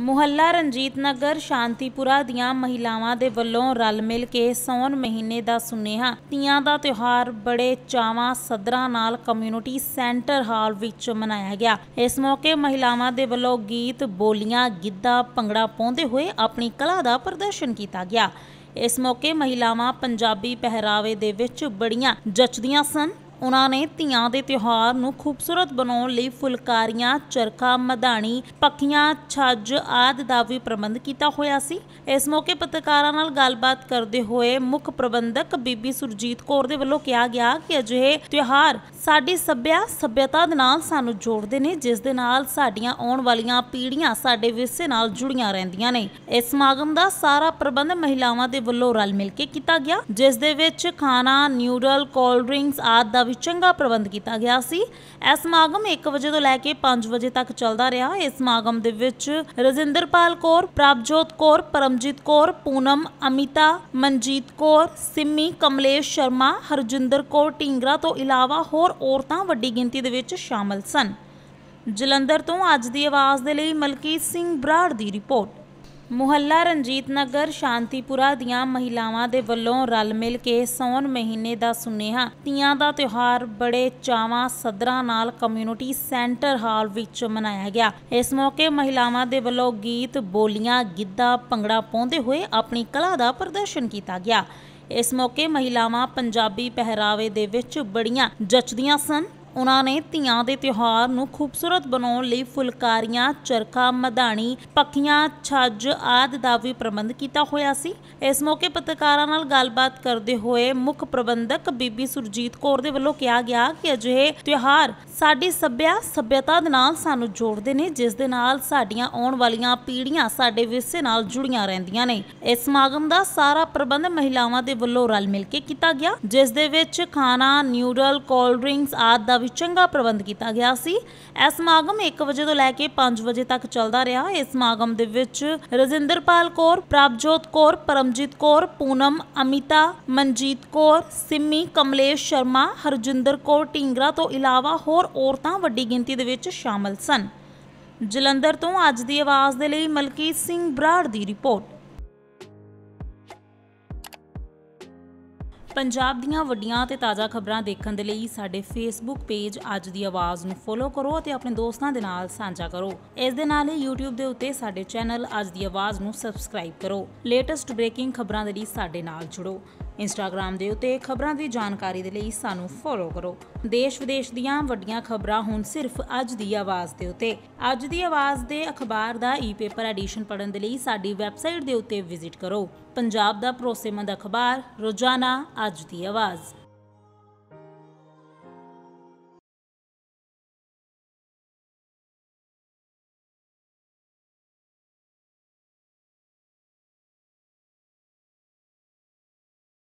ਮੁਹੱਲਾ ਰਣਜੀਤ ਨਗਰ ਸ਼ਾਂਤੀਪੁਰਾ ਦੀਆਂ ਮਹਿਲਾਵਾਂ ਦੇ ਵੱਲੋਂ ਰਲ ਮਿਲ ਕੇ ਸੌਣ ਮਹੀਨੇ ਦਾ ਸੁਨੇਹਾ ਤੀਆਂ ਦਾ ਤਿਉਹਾਰ ਬੜੇ ਚਾਵਾਂ ਸਦਰਾਂ ਨਾਲ ਕਮਿਊਨਿਟੀ ਸੈਂਟਰ ਹਾਲ ਵਿੱਚ ਮਨਾਇਆ ਗਿਆ ਇਸ ਮੌਕੇ ਮਹਿਲਾਵਾਂ ਦੇ ਵੱਲੋਂ ਗੀਤ ਬੋਲੀਆਂ ਗਿੱਧਾ ਭੰਗੜਾ ਪਾਉਂਦੇ ਹੋਏ ਆਪਣੀ ਕਲਾ ਦਾ ਪ੍ਰਦਰਸ਼ਨ ਕੀਤਾ ਗਿਆ ਇਸ ਮੌਕੇ ਮਹਿਲਾਵਾਂ ਪੰਜਾਬੀ ਪਹਿਰਾਵੇ ਦੇ ਵਿੱਚ ਬੜੀਆਂ ਜੱਚਦੀਆਂ ਸਨ ਉਹਨਾਂ ਨੇ ਧੀਆਂ ਦੇ ਤਿਉਹਾਰ ਨੂੰ ਖੂਬਸੂਰਤ ਬਣਾਉਣ ਲਈ ਫੁਲਕਾਰੀਆਂ ਚਰਖਾ ਮਧਾਣੀ ਪੱਖੀਆਂ ਛੱਜ ਆਦ ਦਾ ਵੀ ਪ੍ਰਬੰਧ ਕੀਤਾ ਹੋਇਆ ਸੀ ਇਸ ਮੌਕੇ ਪੱਤਰਕਾਰਾਂ ਨਾਲ ਗੱਲਬਾਤ ਕਰਦੇ ਹੋਏ ਮੁੱਖ ਪ੍ਰਬੰਧਕ ਬੀਬੀ ਸੁਰਜੀਤ ਕੌਰ ਦੇ ਵੱਲੋਂ ਕਿਹਾ ਗਿਆ ਕਿ ਅਜਿਹੇ ਤਿਉਹਾਰ ਸਾਡੀ ਸੱਭਿਆ ਸੱਭਿਅਤਾ ਦੇ ਨਾਲ ਸਾਨੂੰ ਜੋੜਦੇ ਨੇ ਜਿਸ ਦੇ ਨਾਲ ਸਾਡੀਆਂ ਆਉਣ ਵਾਲੀਆਂ ਪੀੜ੍ਹੀਆਂ ਸਾਡੇ ਵਿਰਸੇ ਨਾਲ ਜੁੜੀਆਂ ਰਹਿੰਦੀਆਂ ਨੇ ਇਸ ਸਮਾਗਮ ਦਾ ਸਾਰਾ ਪ੍ਰਬੰਧ ਮਹਿਲਾਵਾਂ ਦੇ ਵੱਲੋਂ ਰਲ ਮਿਲ ਕੇ ਕੀਤਾ ਗਿਆ ਜਿਸ ਦੇ ਵਿੱਚ ਖਾਣਾ ਨਿਊਡਲ ਕੋਲਡ ਡਰਿੰਕਸ ਆਦ ਵੀ ਚੰਗਾ ਪ੍ਰਬੰਧ ਕੀਤਾ ਗਿਆ ਸੀ ਇਸ ਸਮਾਗਮ 1 ਵਜੇ ਤੋਂ ਲੈ ਕੇ 5 ਵਜੇ ਤੱਕ ਚੱਲਦਾ ਰਿਹਾ ਇਸ ਸਮਾਗਮ ਦੇ ਵਿੱਚ ਰਜਿੰਦਰਪਾਲ ਕੌਰ ਪ੍ਰਭਜੋਤ ਕੌਰ ਪਰਮਜੀਤ ਕੌਰ ਪੂਨਮ ਅਮਿਤਾ ਮਨਜੀਤ ਕੌਰ ਸਿੰਮੀ ਕਮਲੇਸ਼ ਸ਼ਰਮਾ ਹਰਜਿੰਦਰ ਕੌਰ ਟਿੰਗਰਾ ਤੋਂ ਇਲਾਵਾ ਹੋਰ ਔਰਤਾਂ ਵੱਡੀ ਗਿਣਤੀ ਦੇ ਵਿੱਚ ਸ਼ਾਮਲ ਸਨ ਜਲੰਧਰ ਤੋਂ ਅੱਜ ਦੀ ਆਵਾਜ਼ ਦੇ ਲਈ ਮਲਕੀਤ ਸਿੰਘ ਬਰਾੜ ਦੀ ਰਿਪੋਰਟ ਮੁਹੱਲਾ ਰਣਜੀਤ ਨਗਰ ਸ਼ਾਂਤੀਪੁਰਾ ਦੀਆਂ ਮਹਿਲਾਵਾਂ ਦੇ ਵੱਲੋਂ ਰਲ ਮਿਲ ਕੇ ਸੌਣ ਮਹੀਨੇ ਦਾ ਸੁਨੇਹਾ ਤੀਆਂ ਦਾ ਤਿਉਹਾਰ ਬੜੇ ਚਾਵਾਂ ਸਦਰਾਂ ਨਾਲ ਕਮਿਊਨਿਟੀ ਸੈਂਟਰ ਹਾਲ ਵਿੱਚ ਮਨਾਇਆ ਗਿਆ ਇਸ ਮੌਕੇ ਮਹਿਲਾਵਾਂ ਦੇ ਵੱਲੋਂ ਗੀਤ ਬੋਲੀਆਂ ਗਿੱਧਾ ਭੰਗੜਾ ਪਾਉਂਦੇ ਹੋਏ ਆਪਣੀ ਕਲਾ ਦਾ ਪ੍ਰਦਰਸ਼ਨ ਕੀਤਾ ਗਿਆ ਇਸ ਮੌਕੇ ਮਹਿਲਾਵਾਂ ਪੰਜਾਬੀ ਪਹਿਰਾਵੇ ਦੇ ਵਿੱਚ ਬੜੀਆਂ ਜੱਚਦੀਆਂ ਸਨ ਉਹਨਾਂ ਨੇ ਧੀਆਂ ਦੇ ਤਿਉਹਾਰ ਨੂੰ ਖੂਬਸੂਰਤ ਬਣਾਉਣ ਲਈ ਫੁਲਕਾਰੀਆਂ ਚਰਖਾ ਮਧਾਣੀ ਪੱਖੀਆਂ ਛੱਜ ਆਦਿ ਦਾ ਵੀ ਪ੍ਰਬੰਧ ਕੀਤਾ ਹੋਇਆ ਸੀ ਇਸ ਮੌਕੇ ਪੱਤਰਕਾਰਾਂ ਨਾਲ ਗੱਲਬਾਤ ਕਰਦੇ ਹੋਏ ਮੁੱਖ ਪ੍ਰਬੰਧਕ ਬੀਬੀ ਸੁਰਜੀਤ ਕੌਰ ਦੇ ਵੱਲੋਂ ਕਿਹਾ ਗਿਆ ਕਿ ਅਜਿਹੇ ਤਿਉਹਾਰ ਸਾਡੀ ਸੱਭਿਆ ਸੱਭਿਅਤਾ ਦੇ ਨਾਲ ਸਾਨੂੰ ਜੋੜਦੇ ਨੇ ਜਿਸ ਦੇ ਨਾਲ ਸਾਡੀਆਂ ਆਉਣ ਵਾਲੀਆਂ ਪੀੜ੍ਹੀਆਂ ਸਾਡੇ ਵਿਰਸੇ ਨਾਲ ਜੁੜੀਆਂ ਰਹਿੰਦੀਆਂ ਨੇ ਇਸ ਸਮਾਗਮ ਦਾ ਸਾਰਾ ਪ੍ਰਬੰਧ ਮਹਿਲਾਵਾਂ ਦੇ ਵੱਲੋਂ ਰਲ ਮਿਲ ਕੇ ਕੀਤਾ ਗਿਆ ਜਿਸ ਦੇ ਵਿੱਚ ਖਾਣਾ ਨਿਊਡਲ ਕੋਲਡ ਡਰਿੰਕਸ ਆਦਿ ਦਾ ਵੀ ਚੰਗਾ ਪ੍ਰਬੰਧ ਕੀਤਾ ਗਿਆ ਸੀ ਇਹ ਸਮਾਗਮ 1 ਵਜੇ ਤੋਂ ਲੈ ਕੇ 5 ਵਜੇ ਤੱਕ ਚੱਲਦਾ ਰਿਹਾ ਇਸ ਸਮਾਗਮ ਦੇ ਵਿੱਚ ਰਜਿੰਦਰਪਾਲ ਕੌਰ ਪ੍ਰਭਜੋਤ ਕੌਰ ਪਰਮਜੀਤ ਕੌਰ ਪੂਨਮ ਅਮਿਤਾ ਮਨਜੀਤ ਕੌਰ ਸਿੰਮੀ ਕਮਲੇਸ਼ ਸ਼ਰਮਾ ਹਰਜਿੰਦਰ ਕੌਰ ਟਿੰਗਰਾ ਤੋਂ ਇਲਾਵਾ ਹੋਰ ਔਰਤਾਂ ਵੱਡੀ ਗਿਣਤੀ ਦੇ ਵਿੱਚ ਸ਼ਾਮਲ ਸਨ ਜਲੰਧਰ ਤੋਂ ਅੱਜ ਦੀ ਆਵਾਜ਼ ਦੇ ਲਈ ਮਲਕੀਤ ਸਿੰਘ ਬਰਾੜ ਦੀ ਰਿਪੋਰਟ ਪੰਜਾਬ ਦੀਆਂ ਵੱਡੀਆਂ ਤੇ ਤਾਜ਼ਾ ਖਬਰਾਂ ਦੇਖਣ ਦੇ ਲਈ ਸਾਡੇ ਫੇਸਬੁੱਕ ਪੇਜ ਅੱਜ ਦੀ ਆਵਾਜ਼ ਨੂੰ ਫੋਲੋ ਕਰੋ ਅਤੇ ਆਪਣੇ ਦੋਸਤਾਂ ਦੇ ਨਾਲ ਸਾਂਝਾ ਕਰੋ ਇਸ ਦੇ ਨਾਲ ਹੀ YouTube ਦੇ ਉੱਤੇ ਸਾਡੇ ਚੈਨਲ ਅੱਜ ਦੀ ਆਵਾਜ਼ ਨੂੰ ਸਬਸਕ੍ਰਾਈਬ ਕਰੋ ਲੇਟੈਸਟ ਬ੍ਰੇਕਿੰਗ ਖਬਰਾਂ ਦੇ ਲਈ ਸਾਡੇ ਨਾਲ ਜੁੜੋ ਇੰਸਟਾਗ੍ਰam ਦੇ ਉਤੇ ਖਬਰਾਂ ਦੀ ਜਾਣਕਾਰੀ ਦੇ ਲਈ ਸਾਨੂੰ ਫੋਲੋ ਕਰੋ ਦੇਸ਼ ਵਿਦੇਸ਼ ਦੀਆਂ ਵੱਡੀਆਂ ਖਬਰਾਂ ਹੁਣ ਸਿਰਫ ਅੱਜ ਦੀ ਆਵਾਜ਼ ਦੇ ਉਤੇ ਅੱਜ ਦੀ ਆਵਾਜ਼ ਦੇ ਅਖਬਾਰ ਦਾ ਈ-ਪੇਪਰ ਐਡੀਸ਼ਨ ਪੜਨ ਦੇ ਲਈ ਸਾਡੀ ਵੈਬਸਾਈਟ ਦੇ ਉਤੇ ਵਿਜ਼ਿਟ ਕਰੋ ਪੰਜਾਬ ਦਾ ਭਰੋਸੇਮੰਦ ਅਖਬਾਰ ਰੋਜ਼ਾਨਾ ਅੱਜ ਦੀ ਆਵਾਜ਼